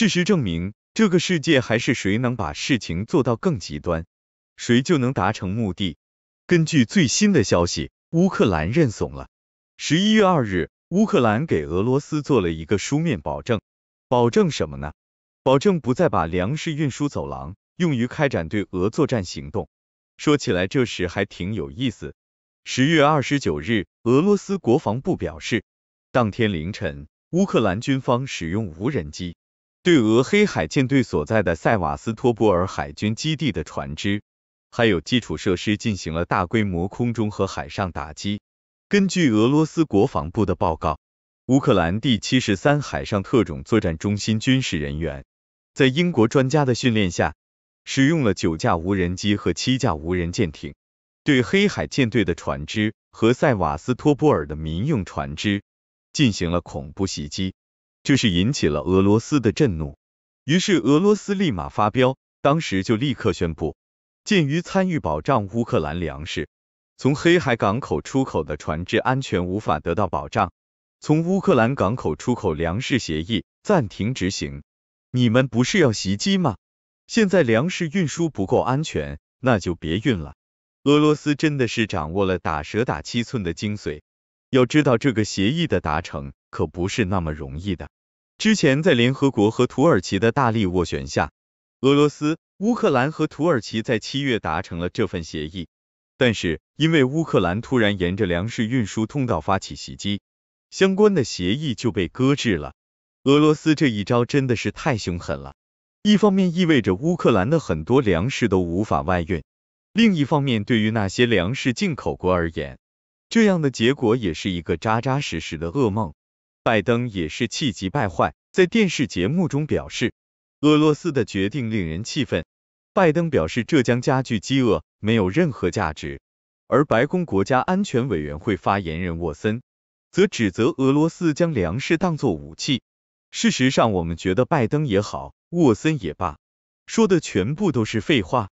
事实证明，这个世界还是谁能把事情做到更极端，谁就能达成目的。根据最新的消息，乌克兰认怂了。十一月二日，乌克兰给俄罗斯做了一个书面保证，保证什么呢？保证不再把粮食运输走廊用于开展对俄作战行动。说起来这事还挺有意思。十月二十九日，俄罗斯国防部表示，当天凌晨，乌克兰军方使用无人机。对俄黑海舰队所在的塞瓦斯托波尔海军基地的船只，还有基础设施进行了大规模空中和海上打击。根据俄罗斯国防部的报告，乌克兰第七十三海上特种作战中心军事人员在英国专家的训练下，使用了九架无人机和七架无人舰艇，对黑海舰队的船只和塞瓦斯托波尔的民用船只进行了恐怖袭击。这是引起了俄罗斯的震怒，于是俄罗斯立马发飙，当时就立刻宣布，鉴于参与保障乌克兰粮食从黑海港口出口的船只安全无法得到保障，从乌克兰港口出口粮食协议暂停执行。你们不是要袭击吗？现在粮食运输不够安全，那就别运了。俄罗斯真的是掌握了打蛇打七寸的精髓。要知道这个协议的达成可不是那么容易的。之前在联合国和土耳其的大力斡旋下，俄罗斯、乌克兰和土耳其在七月达成了这份协议，但是因为乌克兰突然沿着粮食运输通道发起袭击，相关的协议就被搁置了。俄罗斯这一招真的是太凶狠了，一方面意味着乌克兰的很多粮食都无法外运，另一方面对于那些粮食进口国而言。这样的结果也是一个扎扎实实的噩梦。拜登也是气急败坏，在电视节目中表示，俄罗斯的决定令人气愤。拜登表示，这将加剧饥饿，没有任何价值。而白宫国家安全委员会发言人沃森则指责俄罗斯将粮食当作武器。事实上，我们觉得拜登也好，沃森也罢，说的全部都是废话。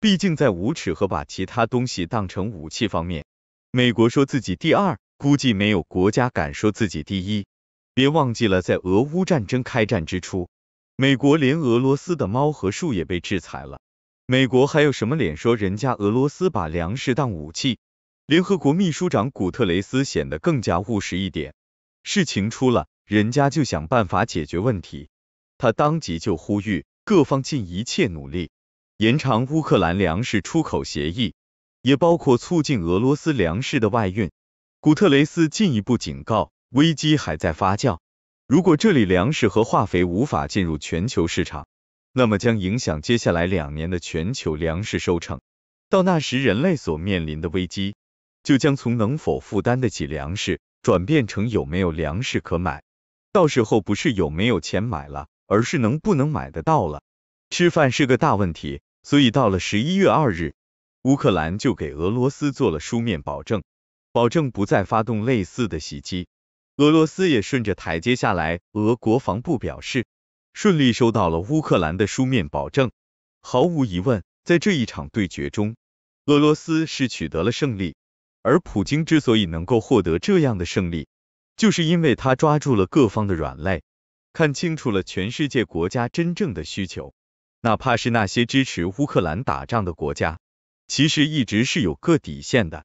毕竟在无耻和把其他东西当成武器方面。美国说自己第二，估计没有国家敢说自己第一。别忘记了，在俄乌战争开战之初，美国连俄罗斯的猫和树也被制裁了。美国还有什么脸说人家俄罗斯把粮食当武器？联合国秘书长古特雷斯显得更加务实一点，事情出了，人家就想办法解决问题。他当即就呼吁各方尽一切努力延长乌克兰粮食出口协议。也包括促进俄罗斯粮食的外运。古特雷斯进一步警告，危机还在发酵。如果这里粮食和化肥无法进入全球市场，那么将影响接下来两年的全球粮食收成。到那时，人类所面临的危机就将从能否负担得起粮食，转变成有没有粮食可买。到时候不是有没有钱买了，而是能不能买得到了。吃饭是个大问题，所以到了十一月二日。乌克兰就给俄罗斯做了书面保证，保证不再发动类似的袭击。俄罗斯也顺着台阶下来，俄国防部表示顺利收到了乌克兰的书面保证。毫无疑问，在这一场对决中，俄罗斯是取得了胜利。而普京之所以能够获得这样的胜利，就是因为他抓住了各方的软肋，看清楚了全世界国家真正的需求，哪怕是那些支持乌克兰打仗的国家。其实一直是有个底线的，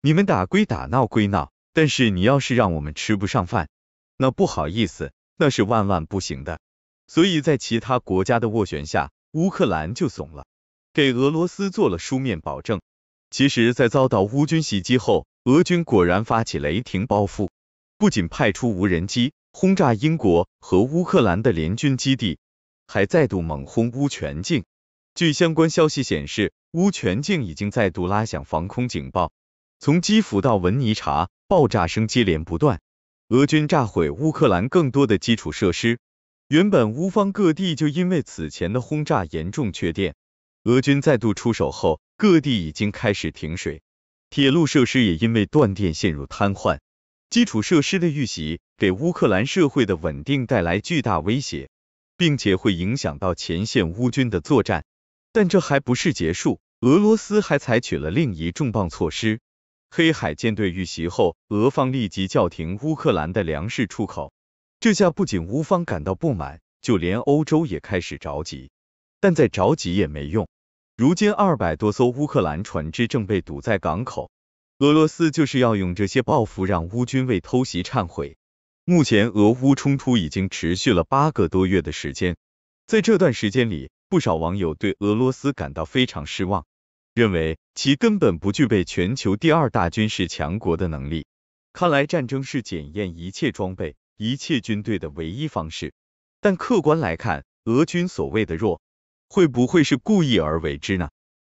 你们打归打，闹归闹，但是你要是让我们吃不上饭，那不好意思，那是万万不行的。所以在其他国家的斡旋下，乌克兰就怂了，给俄罗斯做了书面保证。其实，在遭到乌军袭击后，俄军果然发起雷霆报复，不仅派出无人机轰炸英国和乌克兰的联军基地，还再度猛轰乌全境。据相关消息显示，乌全境已经再度拉响防空警报，从基辅到文尼察，爆炸声接连不断。俄军炸毁乌克兰更多的基础设施，原本乌方各地就因为此前的轰炸严重缺电，俄军再度出手后，各地已经开始停水，铁路设施也因为断电陷入瘫痪。基础设施的遇袭给乌克兰社会的稳定带来巨大威胁，并且会影响到前线乌军的作战。但这还不是结束，俄罗斯还采取了另一重磅措施。黑海舰队遇袭后，俄方立即叫停乌克兰的粮食出口，这下不仅乌方感到不满，就连欧洲也开始着急。但再着急也没用，如今二百多艘乌克兰船只正被堵在港口，俄罗斯就是要用这些报复让乌军为偷袭忏悔。目前俄乌冲突已经持续了八个多月的时间，在这段时间里。不少网友对俄罗斯感到非常失望，认为其根本不具备全球第二大军事强国的能力。看来战争是检验一切装备、一切军队的唯一方式。但客观来看，俄军所谓的弱，会不会是故意而为之呢？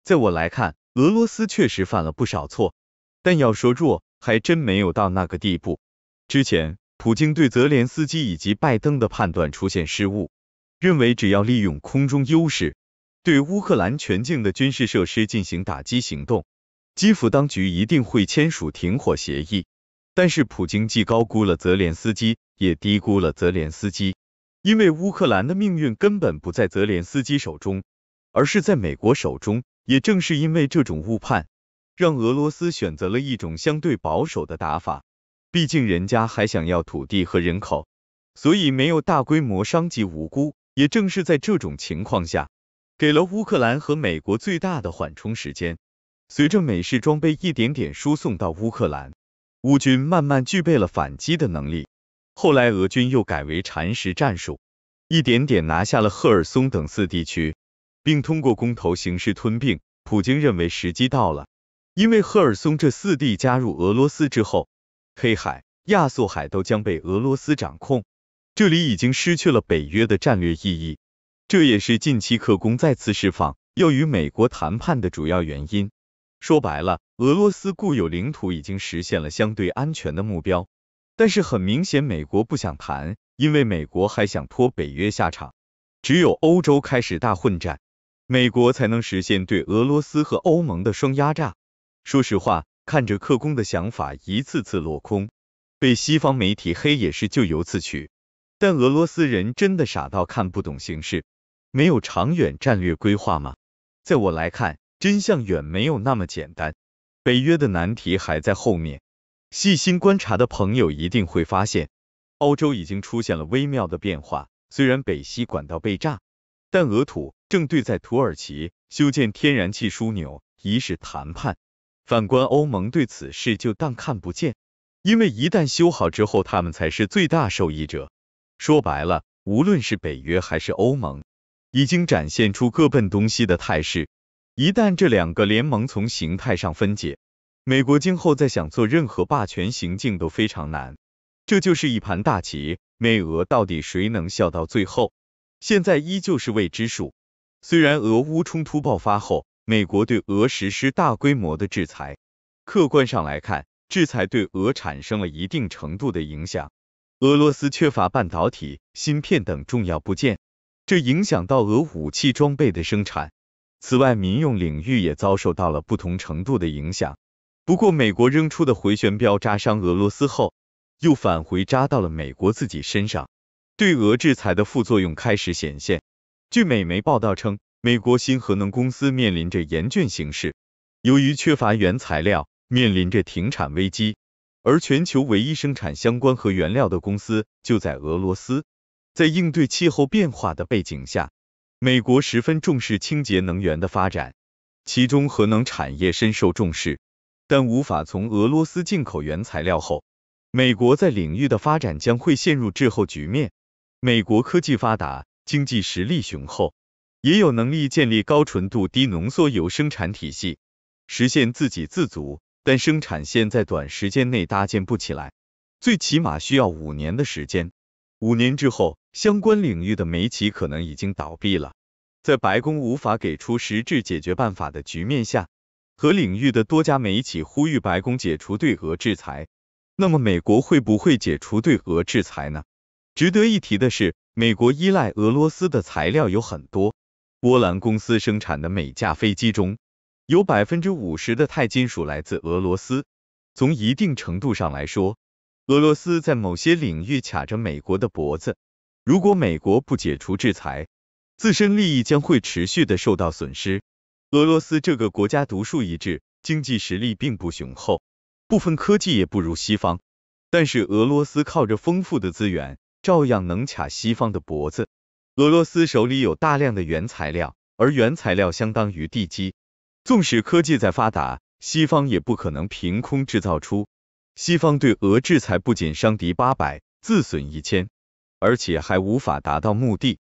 在我来看，俄罗斯确实犯了不少错，但要说弱，还真没有到那个地步。之前，普京对泽连斯基以及拜登的判断出现失误。认为只要利用空中优势对乌克兰全境的军事设施进行打击行动，基辅当局一定会签署停火协议。但是，普京既高估了泽连斯基，也低估了泽连斯基，因为乌克兰的命运根本不在泽连斯基手中，而是在美国手中。也正是因为这种误判，让俄罗斯选择了一种相对保守的打法。毕竟，人家还想要土地和人口，所以没有大规模伤及无辜。也正是在这种情况下，给了乌克兰和美国最大的缓冲时间。随着美式装备一点点输送到乌克兰，乌军慢慢具备了反击的能力。后来俄军又改为蚕食战术，一点点拿下了赫尔松等四地区，并通过公投形式吞并。普京认为时机到了，因为赫尔松这四地加入俄罗斯之后，黑海、亚速海都将被俄罗斯掌控。这里已经失去了北约的战略意义，这也是近期克宫再次释放要与美国谈判的主要原因。说白了，俄罗斯固有领土已经实现了相对安全的目标，但是很明显，美国不想谈，因为美国还想拖北约下场。只有欧洲开始大混战，美国才能实现对俄罗斯和欧盟的双压榨。说实话，看着克宫的想法一次次落空，被西方媒体黑也是咎由自取。但俄罗斯人真的傻到看不懂形势，没有长远战略规划吗？在我来看，真相远没有那么简单。北约的难题还在后面。细心观察的朋友一定会发现，欧洲已经出现了微妙的变化。虽然北溪管道被炸，但俄土正对在土耳其修建天然气枢纽，以使谈判。反观欧盟对此事就当看不见，因为一旦修好之后，他们才是最大受益者。说白了，无论是北约还是欧盟，已经展现出各奔东西的态势。一旦这两个联盟从形态上分解，美国今后再想做任何霸权行径都非常难。这就是一盘大棋，美俄到底谁能笑到最后，现在依旧是未知数。虽然俄乌冲突爆发后，美国对俄实施大规模的制裁，客观上来看，制裁对俄产生了一定程度的影响。俄罗斯缺乏半导体、芯片等重要部件，这影响到俄武器装备的生产。此外，民用领域也遭受到了不同程度的影响。不过，美国扔出的回旋镖扎伤俄罗斯后，又返回扎到了美国自己身上，对俄制裁的副作用开始显现。据美媒报道称，美国新核能公司面临着严峻形势，由于缺乏原材料，面临着停产危机。而全球唯一生产相关核原料的公司就在俄罗斯。在应对气候变化的背景下，美国十分重视清洁能源的发展，其中核能产业深受重视。但无法从俄罗斯进口原材料后，美国在领域的发展将会陷入滞后局面。美国科技发达，经济实力雄厚，也有能力建立高纯度低浓缩铀生产体系，实现自给自足。但生产线在短时间内搭建不起来，最起码需要五年的时间。五年之后，相关领域的美企可能已经倒闭了。在白宫无法给出实质解决办法的局面下，和领域的多家媒体呼吁白宫解除对俄制裁。那么，美国会不会解除对俄制裁呢？值得一提的是，美国依赖俄罗斯的材料有很多。波兰公司生产的每架飞机中。有百分之五十的钛金属来自俄罗斯，从一定程度上来说，俄罗斯在某些领域卡着美国的脖子。如果美国不解除制裁，自身利益将会持续的受到损失。俄罗斯这个国家独树一帜，经济实力并不雄厚，部分科技也不如西方。但是俄罗斯靠着丰富的资源，照样能卡西方的脖子。俄罗斯手里有大量的原材料，而原材料相当于地基。纵使科技再发达，西方也不可能凭空制造出。西方对俄制裁不仅伤敌八百，自损一千，而且还无法达到目的。